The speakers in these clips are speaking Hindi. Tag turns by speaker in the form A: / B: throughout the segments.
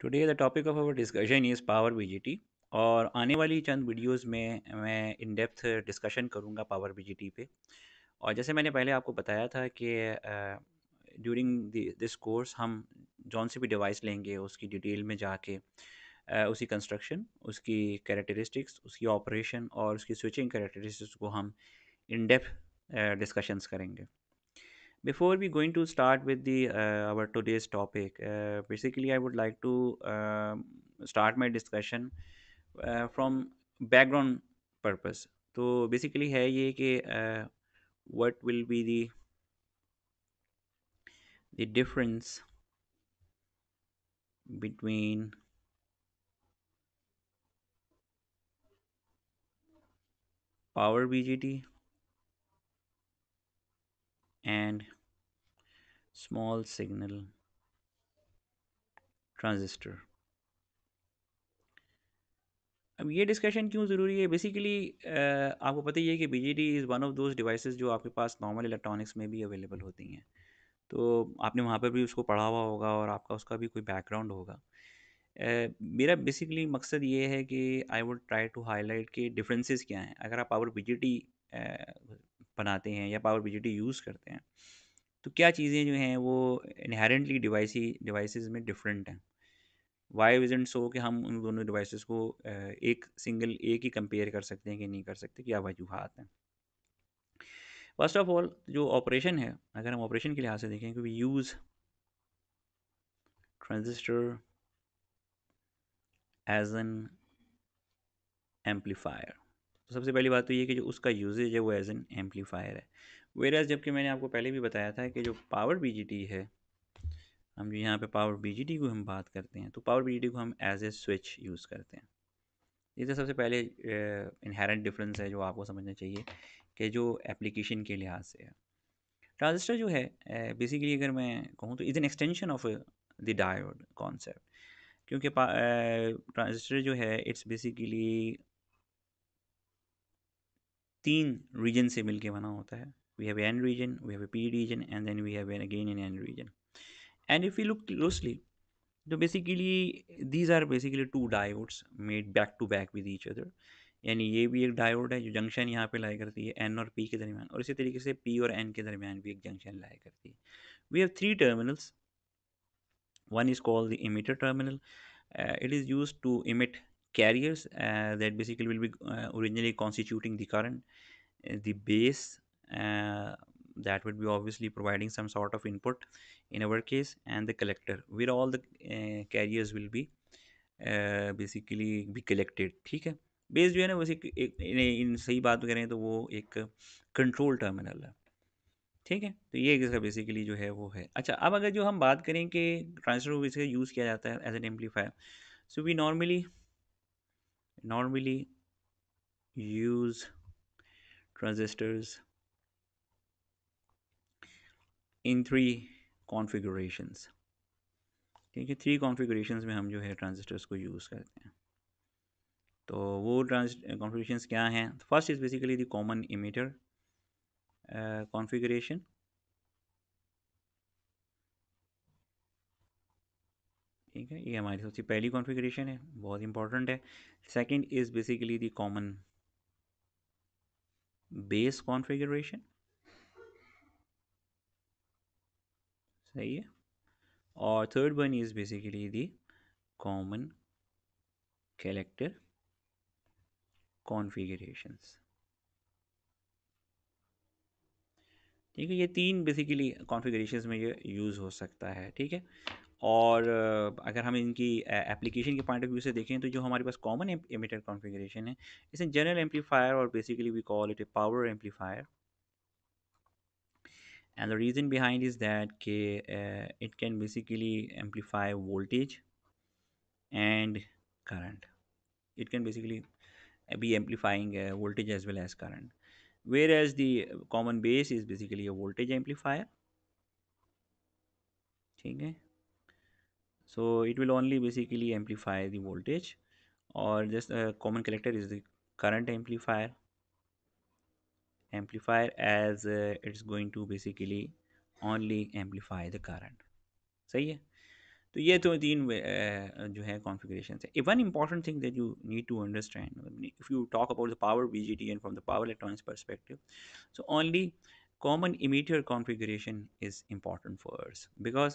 A: Today the topic of our discussion is power BJT और आने वाली चंद वीडियोस में मैं इन डेप्थ डिस्कशन करूंगा पावर बीजीटी पे और जैसे मैंने पहले आपको बताया था कि ड्यूरिंग दिस कोर्स हम जौन सी भी डिवाइस लेंगे उसकी डिटेल में जाके uh, उसकी कंस्ट्रक्शन उसकी कैरेक्टरिस्टिक्स उसकी ऑपरेशन और उसकी स्विचिंग कैरेक्टरिस्टिक्स को हम इन डेप्थ डिस्कशंस करेंगे before we going to start with the uh, our today's topic uh, basically i would like to um, start my discussion uh, from background purpose तो basically, है ये कि uh, what will be the the difference between power BJT and small signal transistor अब ये डिस्कशन क्यों ज़रूरी है बेसिकली आपको पता ही है कि B is one of those devices जो आपके पास नॉर्मल इलेक्ट्रॉनिक्स में भी अवेलेबल होती हैं तो आपने वहाँ पर भी उसको पढ़ा हुआ होगा और आपका उसका भी कोई बैकग्राउंड होगा Uh, मेरा बेसिकली मकसद ये है कि I would try to highlight कि डिफरेंसेस क्या हैं अगर आप पावर बी बनाते हैं या पावर बी यूज़ करते हैं तो क्या चीज़ें जो हैं वो इनहेरेंटली डिवाइस डिवाइसेस में डिफरेंट हैं वाई विजेंट सो कि हम उन दोनों डिवाइसेस को एक सिंगल एक ही कंपेयर कर सकते हैं कि नहीं कर सकते क्या वजूहत हैं फर्स्ट ऑफ ऑल जो ऑपरेशन है अगर हम ऑपरेशन के लिहाज से देखें कि we use transistor as an amplifier तो सबसे पहली बात तो ये कि जो उसका यूजेज है वो एज एन एम्पलीफायर है एज जबकि मैंने आपको पहले भी बताया था कि जो पावर बी है हम जो यहाँ पे पावर बी को हम बात करते हैं तो पावर बी को हम एज ए स्विच यूज़ करते हैं ये तो सबसे पहले इनहेरेंट डिफरेंस है जो आपको समझना चाहिए कि जो एप्लीकेशन के लिहाज से है ट्रांजिस्टर जो है बेसिकली अगर मैं कहूँ तो is an extension of the diode concept क्योंकि ट्रांजिस्टर जो है इट्स बेसिकली तीन रीजन से मिलके बना होता है we have n region we have a p region and then we have an again an n region and if we look closely so basically these are basically two diodes made back to back with each other यानी ये भी एक diode है जो junction यहाँ पे लाया करती है एन और पी के दरमियान और इसी तरीके से पी और एन के दरमियान भी एक junction लाया करती है we have three one is called the emitter terminal uh, it is used to emit carriers uh, that basically will be uh, originally constituting the current uh, the base uh, that would be obviously providing some sort of input in our case and the collector where all the uh, carriers will be uh, basically be collected ठीक है बेस जो है ना वैसे इन इन सही बात करें तो वो एक कंट्रोल टर्मिनल है ठीक है तो ये इसका बेसिकली जो है वो है अच्छा अब अगर जो हम बात करें कि ट्रांसफर इसका यूज़ किया जाता है as an amplifier so we normally normally use transistors in three configurations ठीक है थ्री कॉन्फ़िगरेशंस में हम जो है ट्रांजिस्टर्स को यूज़ करते हैं तो वो ट्रांस कॉन्फ़िगरेशंस क्या हैं first is basically the common emitter configuration ठीक है ये हमारी सबसे पहली कॉन्फ़िगरेशन है बहुत इंपॉर्टेंट है second is basically the common base configuration सही है और third one is basically the common collector configurations ठीक है ये तीन बेसिकली कॉन्फ़िगरेशंस में ये यूज़ हो सकता है ठीक है और अगर हम इनकी एप्लीकेशन के पॉइंट ऑफ व्यू से देखें तो जो हमारे पास कॉमन एमिटर कॉन्फ़िगरेशन है इसे जनरल एम्पलीफायर और basically we call it a power amplifier and the reason behind is that uh, it can basically amplify voltage and current it can basically uh, be amplifying uh, voltage as well as current whereas the uh, common base is basically a voltage amplifier okay so it will only basically amplify the voltage or just a uh, common collector is the current amplifier amplifier as uh, it's going to basically only amplify the current सही है तो ये तो तीन uh, जो है कॉन्फ़िगरेशन है one important thing that you need to understand if you talk about the power B J T and from the power electronics perspective so only common emitter configuration is important for us because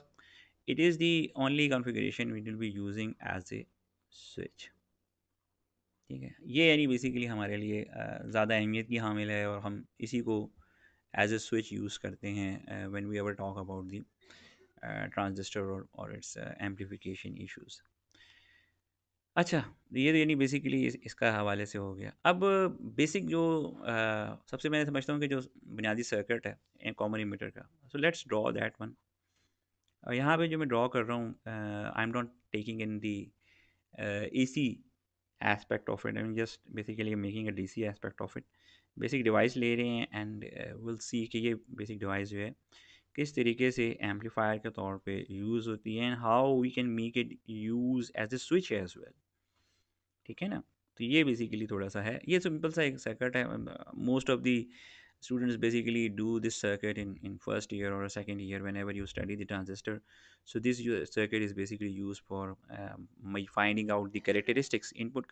A: it is the only configuration we will be using as a switch ठीक है ये यानी बेसिकली हमारे लिए ज़्यादा अहमियत की हामिल है और हम इसी को एज ए स्विच यूज़ करते हैं when we ever talk about the transistor और इट्स एम्पलीफिकेशन इशूज़ अच्छा ये तो यानी बेसिकली इस, इसका हवाले से हो गया अब बेसिक जो आ, सबसे मैं समझता हूँ कि जो बुनियादी सर्किट है कॉमन इमीटर का so let's draw that one और यहाँ पे जो मैं ड्रॉ कर रहा हूँ I am not taking in the A C aspect of it i'm just basically making a dc aspect of it basic device ले रहे हैं एंड विल सी कि ये बेसिक डिवाइस जो है किस तरीके से एम्पलीफायर के तौर पे यूज़ होती है and how we can make it use as a switch as well ठीक है ना तो ये बेसिकली थोड़ा सा है ये simple सा एक circuit है most of the students basically do this circuit in, in first year or second year whenever you study the transistor so this circuit is basically used for um, finding out the characteristics input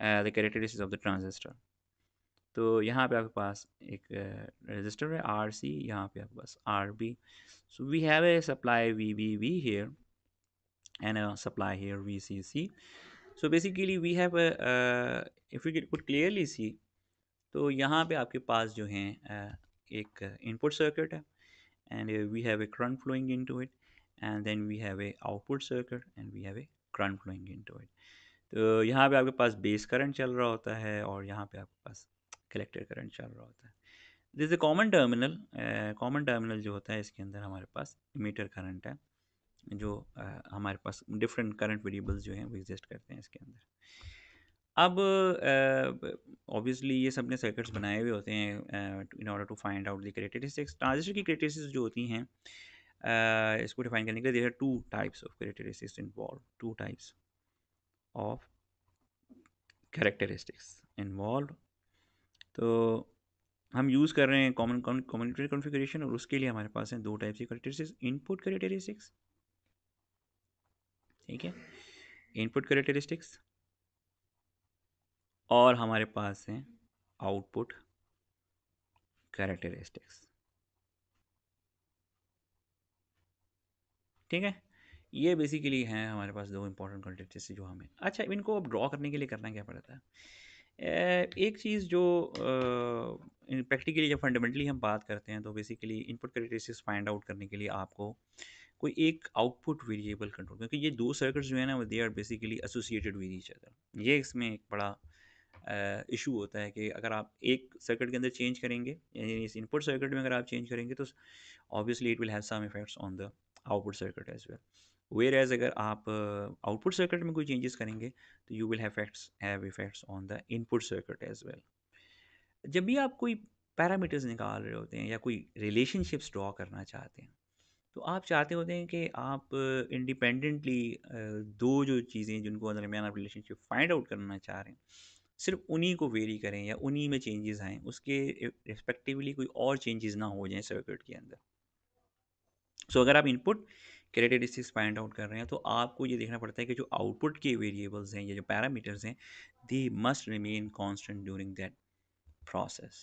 A: uh, the characteristics of the transistor So here you have a resistor RC. Here you have a पे आपके पास uh, are a supply here have a supply V B V here and supply here V if we could clearly see तो यहाँ पे आपके पास जो है एक इनपुट सर्किट है and we have a current flowing into it and then we have a output circuit and we have a current flowing into it तो यहाँ पे आपके पास बेस करंट चल रहा होता है और यहाँ पे आपके पास कलेक्टर करंट चल रहा होता है this a common terminal common terminal जो होता है इसके अंदर हमारे पास मीटर करंट है जो uh, हमारे पास डिफरेंट करंट वेरिएबल्स जो हैं वो एग्जिस्ट करते हैं इसके अंदर अब ऑब्वियसली ये सब ने सर्किट्स बनाए हुए होते हैं in order to find out the characteristics transistor की करेक्टरिस्टिक्स जो होती हैं uh, इसको डिफाइन करने के लिए there are two types of characteristics involve two types of characteristics involve तो हम यूज़ कर रहे हैं कॉमन कॉम्युनिटी कॉन्फ़िगरेशन और उसके लिए हमारे पास हैं दो टाइप्स की करेक्टरिस्टिक्स इनपुट करेटरिस्टिक्स ठीक है इनपुट करेक्टरिस्टिक्स और हमारे पास है आउटपुट कैरेक्टरिस्टिक्स ठीक है ये बेसिकली हैं हमारे पास दो इंपॉर्टेंट कॉन्टेक्ट जो हमें अच्छा इनको अब ड्रॉ करने के लिए करना क्या पड़ता है एक चीज़ जो प्रैक्टिकली जब फंडामेंटली हम बात करते हैं तो basically input characteristics find out करने के लिए आपको कोई एक आउटपुट वेरिएबल कंट्रोल क्योंकि ये दो सर्किट्स जो है ना they are basically associated with each other ये इसमें एक बड़ा इशू होता है कि अगर आप एक सर्किट के अंदर चेंज करेंगे यानी इस इनपुट सर्किट में अगर आप चेंज करेंगे तो obviously it will have some effects on the output circuit as well where as अगर आप आउटपुट uh, सर्किट में कोई चेंजेस करेंगे तो you will have effects on the input circuit as well जब भी आप कोई पैरामीटर्स निकाल रहे होते हैं या कोई रिलेशनशिप्स ड्रॉ करना चाहते हैं तो आप चाहते होते हैं कि आप इंडिपेंडेंटली दो जो चीज़ें जिनको दरमियान आप रिलेशनशिप फाइंड आउट करना चाह रहे हैं सिर्फ उन्हीं को वेरी करें या उन्हीं में चेंजेस आएँ उसके रिस्पेक्टिवली कोई और चेंजेस ना हो जाएँ सर्किट के अंदर सो so, अगर आप इनपुट कैरेक्टरिस्टिक्स फाइंड आउट कर रहे हैं तो आपको ये देखना पड़ता है कि जो आउटपुट के वेरिएबल्स हैं या जो पैरामीटर्स हैं they must remain constant during that process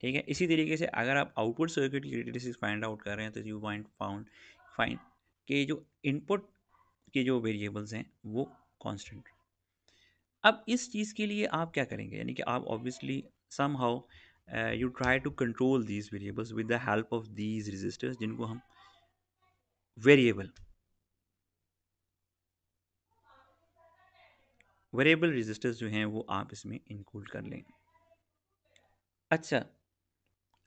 A: ठीक है इसी तरीके से अगर आप आउटपुट सर्किट की फाइंड आउट कर रहे हैं तो यू वाइंड फाउंड फाइंड के जो इनपुट के जो वेरिएबल्स हैं वो कॉन्स्टेंट अब इस चीज़ के लिए आप क्या करेंगे यानी कि आप obviously some how you try to control these variables with the help of these resistors जिनको हम वेरिएबल वेरिएबल रजिस्टर्स जो हैं वो आप इसमें इंक्लूड कर लें अच्छा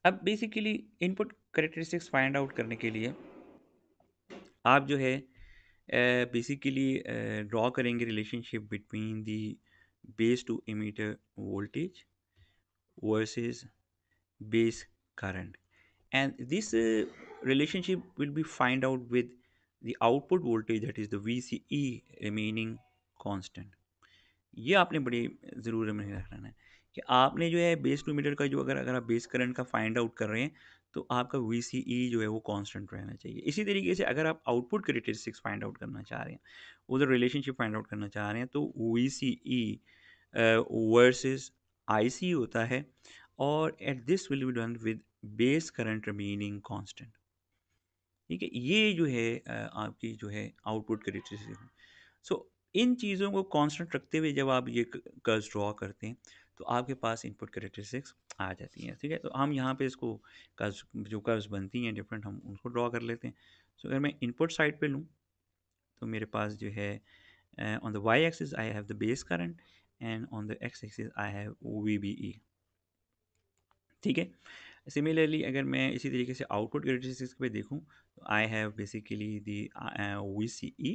A: अब basically input characteristics find out करने के लिए आप जो है बेसिकली uh, ड्रॉ uh, करेंगे relationship between the base to emitter voltage versus base current and this uh, relationship will be find out with the output voltage that is the VCE remaining constant ये आपने बड़ी ज़रूर में रखना है कि आपने जो है बेस टू मीटर का जो अगर अगर आप बेस करंट का फाइंड आउट कर रहे हैं तो आपका वी e जो है वो कांस्टेंट रहना चाहिए इसी तरीके से अगर आप आउटपुट करेक्टरिस्टिक्स फाइंड आउट करना चाह रहे हैं उधर रिलेशनशिप फाइंड आउट करना चाह रहे हैं तो वी वर्सेस आईसी होता है और at this will be done with base current remaining constant ठीक है ये जो है आपकी जो है आउटपुट करेक्टरिस्टिक है सो इन चीज़ों को कांस्टेंट रखते हुए जब आप ये कर्ज ड्रॉ करते हैं तो आपके पास इनपुट करेक्टरिस्टिक्स आ जाती हैं ठीक है तो हम यहाँ पे इसको कर्ज जो कर्ज बनती हैं डिफरेंट हम उनको ड्रॉ कर लेते हैं सो अगर मैं इनपुट साइड पे लूँ तो मेरे पास जो है on the Y axis I have the base current and on the X axis I have VBE. B ठीक है सिमिलरली अगर मैं इसी तरीके से आउटपुट कैरेक्टरिस्टिक्स पे देखूँ तो I have basically the V C E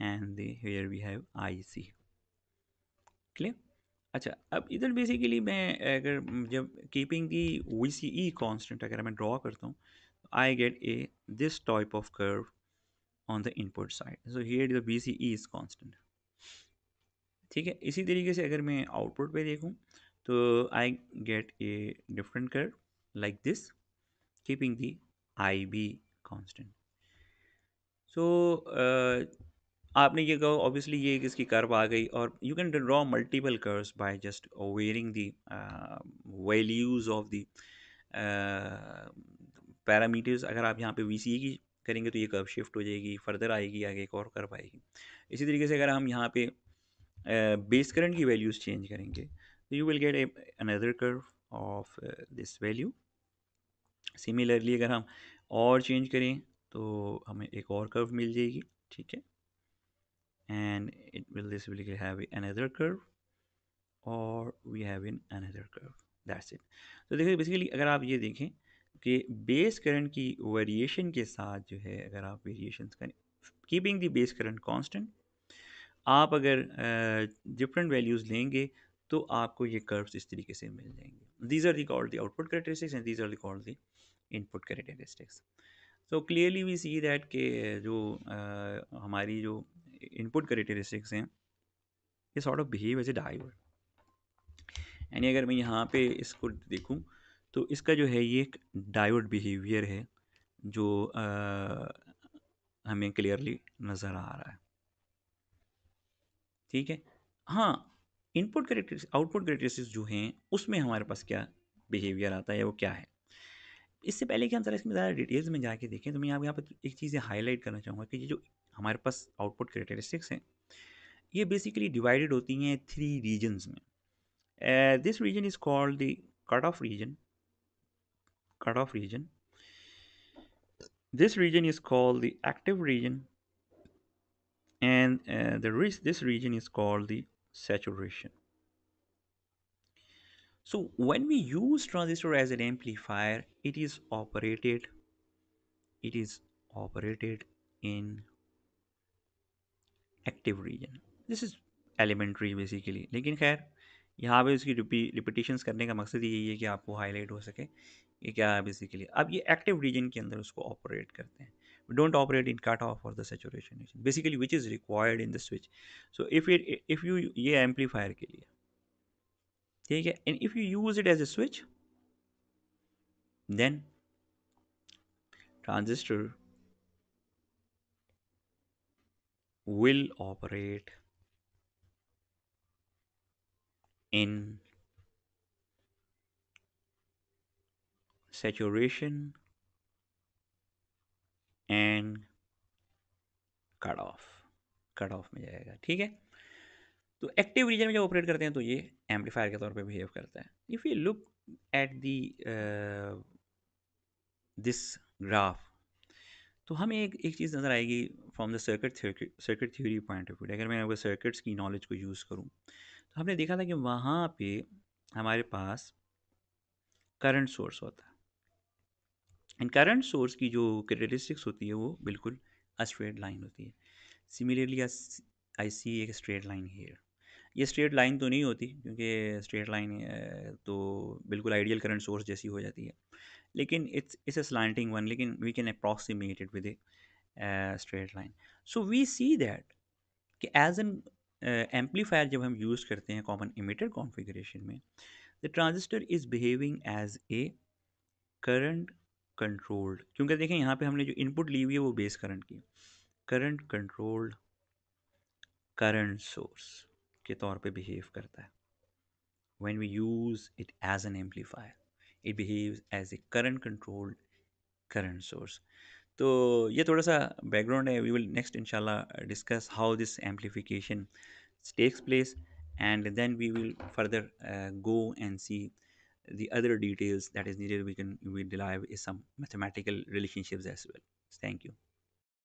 A: and the here we have I C clear अच्छा अब इधर बेसिकली मैं अगर जब keeping the V C E constant अगर मैं ड्रॉ करता हूँ a this type of curve on the input side so here the V C E is constant ठीक है इसी तरीके से अगर मैं आउटपुट पे देखूँ तो I get a different curve like this keeping the I B constant सो आपने ये कहा ऑब्वियसली ये इसकी कर्व आ गई और you can draw multiple curves by just varying the values of the parameters अगर आप यहाँ पे वी की करेंगे तो ये कर्व शिफ्ट हो जाएगी फर्दर आएगी आगे एक और कर्व आएगी इसी तरीके से अगर हम यहाँ पे बेस uh, करंट की वैल्यूज़ चेंज करेंगे तो you will get a another curve of this value similarly अगर हम और चेंज करें तो हमें एक और कर्व मिल जाएगी ठीक है and it will this will have another curve और we have in another curve that's it तो देखिए बेसिकली अगर आप ये देखें कि बेस करंट की वेरिएशन के साथ जो है अगर आप वेरिएशंस करें keeping the base current constant आप अगर डिफरेंट वैल्यूज़ लेंगे तो आपको ये कर्व्स इस तरीके से मिल जाएंगे these are the called the output characteristics and these are the called the input characteristics so clearly we see that के जो आ, हमारी जो इनपुट करेक्टरिस्टिक्स हैं ये sort of behave as a diode यानी अगर मैं यहाँ पे इसको देखूँ तो इसका जो है ये एक डाइवर्ट बिहेवियर है जो आ, हमें क्लियरली नज़र आ रहा है ठीक है हाँ इनपुट करेक्टर आउटपुट करेक्टरिस्टिक्स जो हैं उसमें हमारे पास क्या बिहेवियर आता है वो क्या है इससे पहले कि हम ज़रा इसमें ज़्यादा डिटेल्स में जाके देखें तो मैं आप यहाँ पर एक चीज़ें हाईलाइट करना चाहूँगा कि ये जो हमारे पास आउटपुट करेक्टरिस्टिक्स हैं ये बेसिकली डिवाइडेड होती हैं थ्री रीजन्स में this region is called the cut off region cut off region this region is called the active region and uh, the re this region is called the saturation so when we use transistor as an amplifier it is operated it is operated in active region this is elementary basically लेकिन खैर यहाँ पे उसकी repetitions करने का मकसद यही है कि आपको highlight हो सके ये क्या है बेसिकली अब ये active region के अंदर उसको operate करते हैं we don't operate in cutoff or the saturation basically which is required in the switch so if it if you ये amplifier ke liye, ठीक and if you use it as a switch then transistor will operate in saturation and cut off cut off में जाएगा ठीक है तो एक्टिव रीजन में जब ऑपरेट करते हैं तो ये एम्पलीफायर के तौर पे बिहेव करता है if you look at the this graph तो हमें एक एक चीज़ नज़र आएगी from the circuit circuit theory point of view अगर मैं सर्किट्स की नॉलेज को यूज़ करूँ तो हमने देखा था कि वहाँ पे हमारे पास करंट सोर्स होता है एंड करंट सोर्स की जो करेक्टरिस्टिक्स होती है वो बिल्कुल अस्ट्रेट लाइन होती है सिमिलरली आई सी एक स्ट्रेट लाइन हेयर ये स्ट्रेट लाइन तो नहीं होती क्योंकि स्ट्रेट लाइन तो बिल्कुल आइडियल करंट सोर्स जैसी हो जाती है लेकिन it's it's a slanting one लेकिन we can approximate it with a straight line so we see that कि एज एन एम्पलीफायर जब हम यूज़ करते हैं कॉमन इमिटर कॉन्फिग्रेशन में the transistor is behaving as a current controlled क्योंकि देखें यहाँ पे हमने जो इनपुट ली हुई है वो बेस करंट की करंट कंट्रोल्ड करंट सोर्स के तौर पे बिहेव करता है when we use it as an amplifier it behave as a current controlled current source तो ये थोड़ा सा बैकग्राउंड है वी विल नेक्स्ट इंशाल्लाह discuss how this amplification takes place and then we will further go and see the other details that is needed we can we derive is some mathematical relationships as well thank you